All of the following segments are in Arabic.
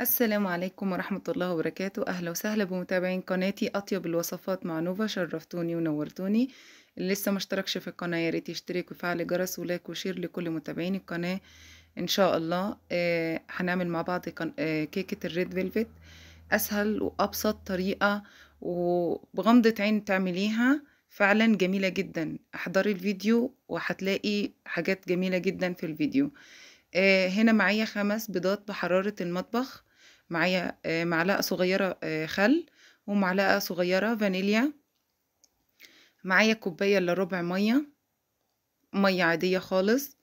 السلام عليكم ورحمة الله وبركاته أهلا وسهلا بمتابعين قناتي أطيب الوصفات مع نوفا شرفتوني ونورتوني اللي لسه مشتركش في القناة ياريت يشترك وفعل جرس ولايك وشير لكل متابعين القناة إن شاء الله آه هنعمل مع بعض آه، كيكة الريد فيلفت أسهل وأبسط طريقة وبغمضة عين تعمليها فعلا جميلة جدا احضري الفيديو وهتلاقي حاجات جميلة جدا في الفيديو آه، هنا معايا خمس بيضات بحرارة المطبخ معايا آه، معلقة صغيرة آه، خل ومعلقة صغيرة فانيليا معايا كوباية إلا ربع مية مية عادية خالص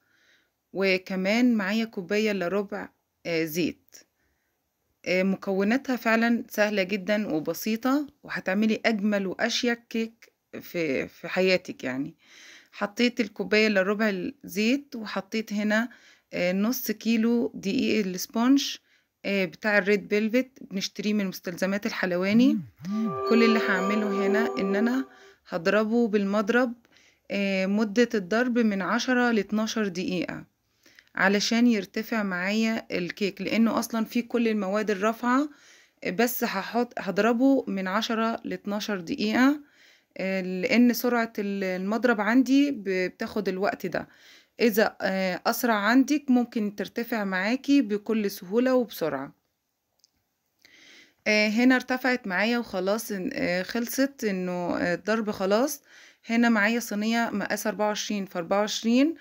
وكمان معايا كوباية إلا ربع آه، زيت مكوناتها فعلا سهلة جدا وبسيطة وهتعملي أجمل وأشيك كيك في, في حياتك يعني حطيت الكوباية إلا ربع الزيت وحطيت هنا نص كيلو دقيق الاسبونش آه، بتاع الريد بيلفت بنشتريه من مستلزمات الحلواني كل اللي هعمله هنا ان انا هضربه بالمضرب آه، مدة الضرب من عشرة لاتناشر دقيقة علشان يرتفع معايا الكيك لانه اصلا فيه كل المواد الرافعة بس هحط هضربه من عشرة لاتناشر دقيقة لأن سرعة المضرب عندي بتاخد الوقت ده إذا آه، أسرع عندك ممكن ترتفع معاكي بكل سهولة وبسرعة آه، هنا ارتفعت معايا وخلاص آه، خلصت انه الضرب خلاص هنا معايا صينية مقاس أربعة وعشرين في أربعة وعشرين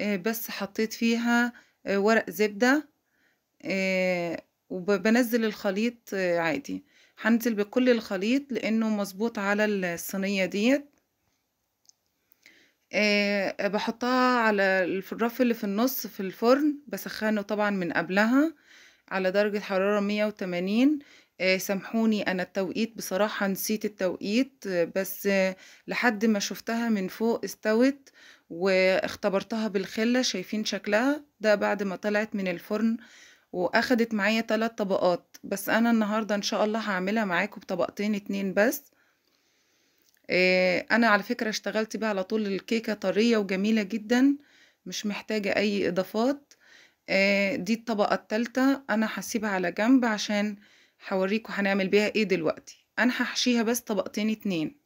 بس حطيت فيها ورق زبدة وبنزل الخليط عادي هنزل بكل الخليط لانه مظبوط على الصينيه ديت أه بحطها على الرف اللي في النص في الفرن بسخنه طبعا من قبلها على درجة حرارة 180 أه سامحوني أنا التوقيت بصراحة نسيت التوقيت بس أه لحد ما شفتها من فوق استوت واختبرتها بالخلة شايفين شكلها ده بعد ما طلعت من الفرن واخدت معايا تلات طبقات بس انا النهاردة ان شاء الله هعملها معاكم بطبقتين اتنين بس آه، انا على فكرة اشتغلت بيها على طول الكيكة طرية وجميلة جدا مش محتاجة اي اضافات آه، دي الطبقة التالتة انا هسيبها على جنب عشان هوريكم هنعمل بيها ايه دلوقتي انا هحشيها بس طبقتين اتنين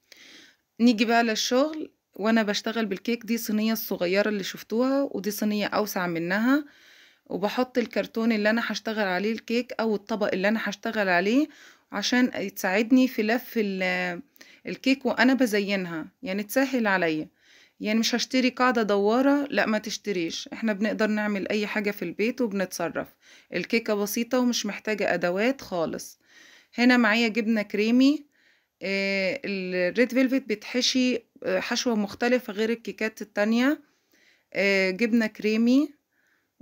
نيجي بقى للشغل وانا بشتغل بالكيك دي صينية الصغيرة اللي شفتوها ودي صينية اوسع منها وبحط الكرتون اللي انا هشتغل عليه الكيك او الطبق اللي انا هشتغل عليه عشان تساعدني في لف الكيك وانا بزينها يعني تسهل عليا يعني مش هشتري قاعدة دوارة لا ما تشتريش احنا بنقدر نعمل اي حاجة في البيت وبنتصرف الكيكة بسيطة ومش محتاجة ادوات خالص هنا معايا جبنة كريمي آه، الريد فيلفت بتحشي آه، حشوة مختلفة غير الكيكات التانية آه، جبنة كريمي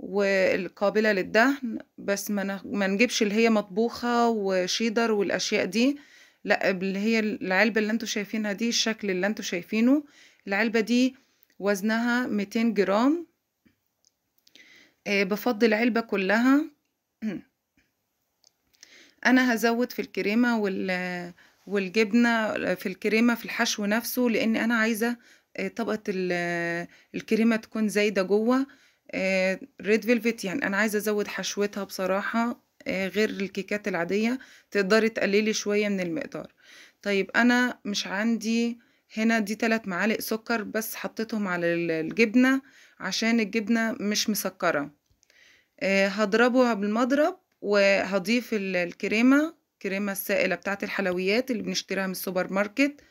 والقابلة للدهن بس ما, نجيبش اللي هي مطبوخة وشيدر والأشياء دي لا اللي هي العلبة اللي انتوا شايفينها دي الشكل اللي انتوا شايفينه العلبة دي وزنها 200 جرام آه، بفضي العلبة كلها أنا هزود في الكريمة وال والجبنة في الكريمة في الحشو نفسه لأن أنا عايزة آه، طبقة الكريمة تكون زايدة جوه ريد آه، فيلفت يعني انا عايزه ازود حشوتها بصراحه آه، غير الكيكات العاديه تقدري تقللي شويه من المقدار طيب انا مش عندي هنا دي ثلاث معالق سكر بس حطيتهم على الجبنه عشان الجبنه مش مسكره آه، هضربها بالمضرب وهضيف الكريمه الكريمه السائله بتاعه الحلويات اللي بنشتريها من السوبر ماركت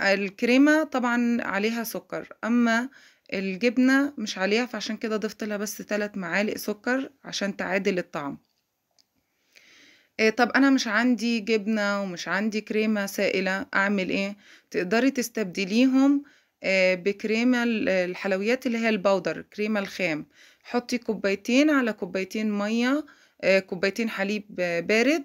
الكريمه طبعا عليها سكر اما الجبنة مش عليها فعشان كده ضفت لها بس ثلاث معالق سكر عشان تعادل الطعم آه، طب انا مش عندي جبنة ومش عندي كريمة سائلة اعمل ايه تقدري تستبدليهم آه، بكريمة الحلويات اللي هي البودر كريمة الخام حطي كوبايتين على كوبايتين مية آه، كوبايتين حليب بارد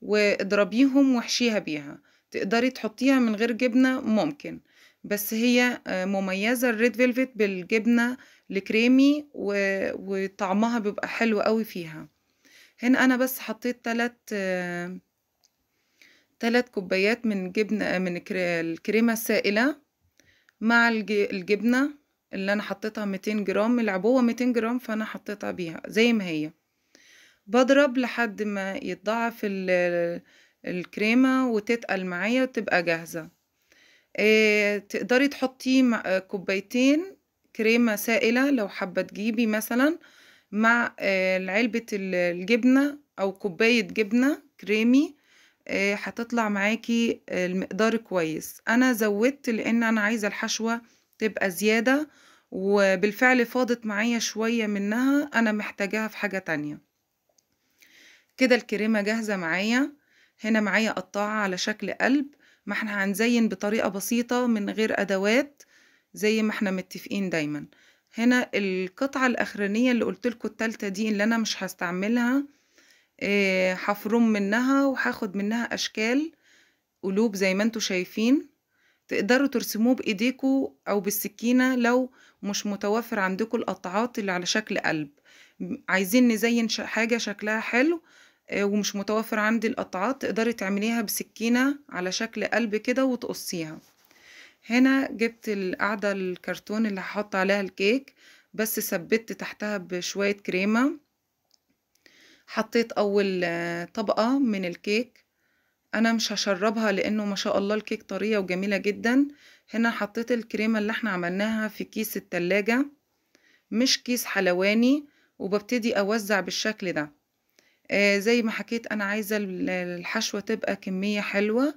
واضربيهم واحشيها بيها تقدري تحطيها من غير جبنة ممكن بس هي آه، مميزة الريد فيلفت بالجبنة الكريمي وطعمها بيبقى حلو قوي فيها هنا انا بس حطيت تلات آه، تلات كوبايات من جبنة آه، من الكريمة السائلة مع الجبنة اللي انا حطيتها ميتين جرام العبوة ميتين جرام فانا حطيتها بيها زي ما هي بضرب لحد ما يتضاعف الكريمة وتتقل معايا وتبقى جاهزة آه، تقدري تحطي آه، كوبايتين كريمة سائلة لو حابة تجيبي مثلا مع آه، علبة الجبنة أو كوباية جبنة كريمي هتطلع معاكي المقدار كويس أنا زودت لأن أنا عايزة الحشوة تبقى زيادة وبالفعل فاضت معايا شوية منها أنا محتاجاها في حاجة تانية كده الكريمة جاهزة معايا هنا معايا قطاعة على شكل قلب ما احنا هنزين بطريقة بسيطة من غير أدوات زي ما احنا متفقين دايما هنا القطعة الأخرانية اللي قلتلكوا التالتة دي اللي أنا مش هستعملها آه، هفرم منها وهاخد منها أشكال قلوب زي ما انتوا شايفين تقدروا ترسموه بايديكوا او بالسكينة لو مش متوفر عندكم القطعات اللي على شكل قلب عايزين نزين حاجة شكلها حلو آه، ومش متوفر عندي القطعات تقدري تعمليها بسكينة على شكل قلب كده وتقصيها هنا جبت القاعدة الكرتون اللي هحط عليها الكيك بس ثبت تحتها بشوية كريمة حطيت أول آه، طبقة من الكيك أنا مش هشربها لأنه ما شاء الله الكيك طرية وجميلة جدا هنا حطيت الكريمة اللي احنا عملناها في كيس التلاجة مش كيس حلواني وببتدي أوزع بالشكل ده آه زي ما حكيت انا عايزة الحشوة تبقى كمية حلوة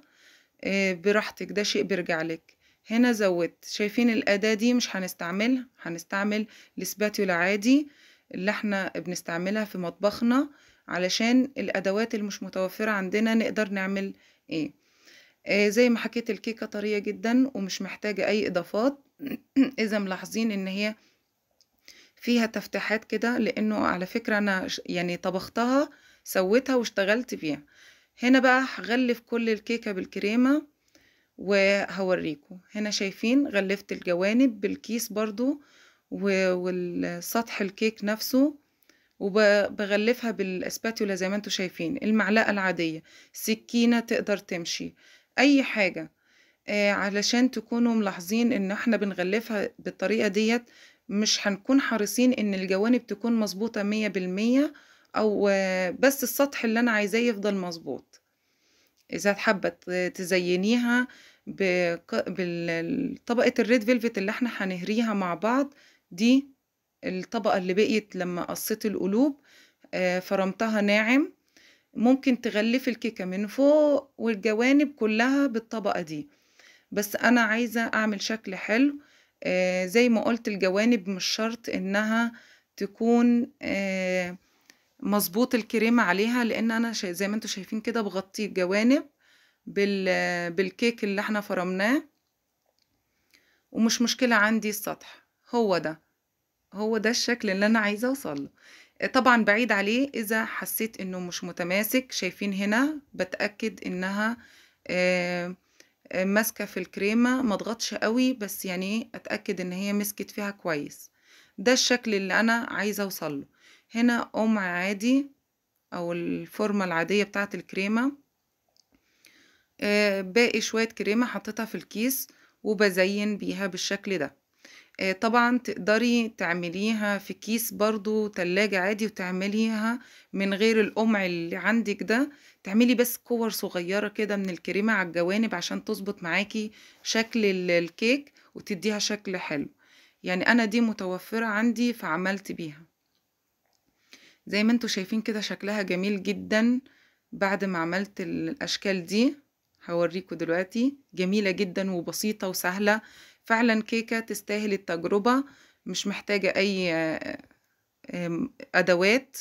آه براحتك ده شيء بيرجع لك هنا زودت شايفين الأداة دي مش هنستعملها هنستعمل السباتولا عادي اللي احنا بنستعملها في مطبخنا علشان الأدوات اللي مش متوفرة عندنا نقدر نعمل ايه آه زي ما حكيت الكيكة طرية جدا ومش محتاجة أي إضافات إذا ملاحظين إن هي فيها تفتيحات كده لانه على فكرة انا يعني طبختها سويتها واشتغلت فيها هنا بقى هغلف كل الكيكة بالكريمة وهوريكم هنا شايفين غلفت الجوانب بالكيس برضو والسطح الكيك نفسه وبغلفها بالاسباتولا زي ما انتم شايفين المعلقة العادية سكينة تقدر تمشي اي حاجة آه، علشان تكونوا ملاحظين ان احنا بنغلفها بالطريقة ديت مش هنكون حريصين ان الجوانب تكون مظبوطة مية بالمية او بس السطح اللي انا عايزاه يفضل مظبوط اذا حابة تزينيها بطبقة الريد فيلفت اللي احنا هنهريها مع بعض دي الطبقة اللي بقيت لما قصيت القلوب آه، فرمتها ناعم ممكن تغلفي الكيكة من فوق والجوانب كلها بالطبقة دي بس انا عايزة اعمل شكل حلو آه، زي ما قلت الجوانب مش شرط انها تكون آه، مظبوط الكريمة عليها لان انا زي ما انتوا شايفين كده بغطي الجوانب بالكيك اللي احنا فرمناه ومش مشكلة عندي السطح هو ده هو ده الشكل اللي انا عايزة اوصله آه، طبعا بعيد عليه اذا حسيت انه مش متماسك شايفين هنا بتأكد انها آه آه، ماسكه في الكريمه ما اضغطش قوي بس يعني إيه، اتاكد ان هي مسكت فيها كويس ده الشكل اللي انا عايزه اوصله هنا قمع عادي او الفورمه العاديه بتاعه الكريمه آه، باقي شويه كريمه حطيتها في الكيس وبزين بيها بالشكل ده آه، طبعا تقدري تعمليها في كيس برضو تلاجة عادي وتعمليها من غير القمع اللي عندك ده تعملي بس كور صغيرة كده من الكريمة على الجوانب عشان تظبط معاكي شكل الكيك وتديها شكل حلو يعني أنا دي متوفرة عندي فعملت بيها زي ما انتوا شايفين كده شكلها جميل جدا بعد ما عملت الأشكال دي هوريكم دلوقتي جميلة جدا وبسيطة وسهلة فعلا كيكة تستاهل التجربة مش محتاجة أي آه، أدوات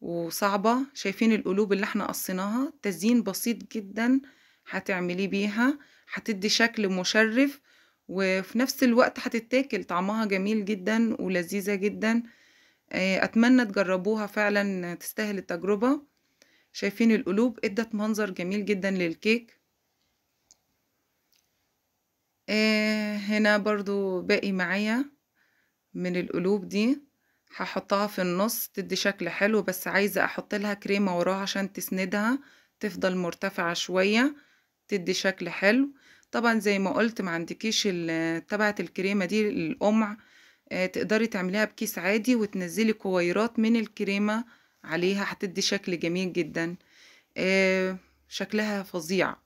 وصعبة شايفين القلوب اللي احنا قصيناها تزيين بسيط جدا هتعمليه بيها هتدي شكل مشرف وفي نفس الوقت هتتاكل طعمها جميل جدا ولذيذة جدا آه، اتمنى تجربوها فعلا تستاهل التجربة شايفين القلوب ادت منظر جميل جدا للكيك آه، هنا برضو باقي معايا من القلوب دي هحطها في النص تدي شكل حلو بس عايزة احط لها كريمة وراها عشان تسندها تفضل مرتفعة شوية تدي شكل حلو طبعا زي ما قلت ما عندكيش تبعة الكريمة دي القمع آه، تقدري تعمليها بكيس عادي وتنزلي كويرات من الكريمة عليها هتدي شكل جميل جدا آه، شكلها فظيع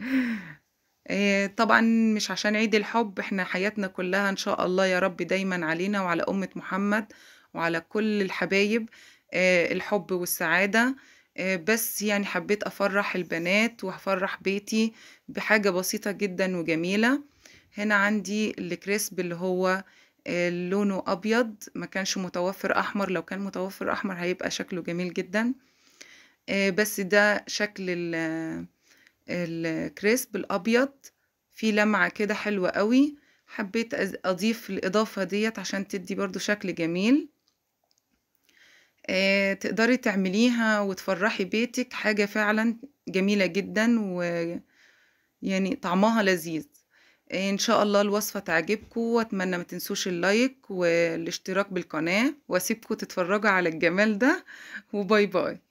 آه، طبعا مش عشان عيد الحب احنا حياتنا كلها ان شاء الله يا رب دايما علينا وعلى أمة محمد وعلى كل الحبايب آه، الحب والسعادة آه، بس يعني حبيت أفرح البنات وأفرح بيتي بحاجة بسيطة جدا وجميلة هنا عندي الكريسب اللي هو لونه أبيض ما كانش متوفر أحمر لو كان متوفر أحمر هيبقى شكله جميل جدا بس ده شكل الكريسب الأبيض فيه لمعة كده حلوة قوي حبيت أضيف الإضافة ديت عشان تدي برضو شكل جميل تقدري تعمليها وتفرحي بيتك حاجة فعلا جميلة جدا و يعني طعمها لذيذ ان شاء الله الوصفة تعجبكم واتمنى ما تنسوش اللايك والاشتراك بالقناة واسيبكم تتفرجوا على الجمال ده وباي باي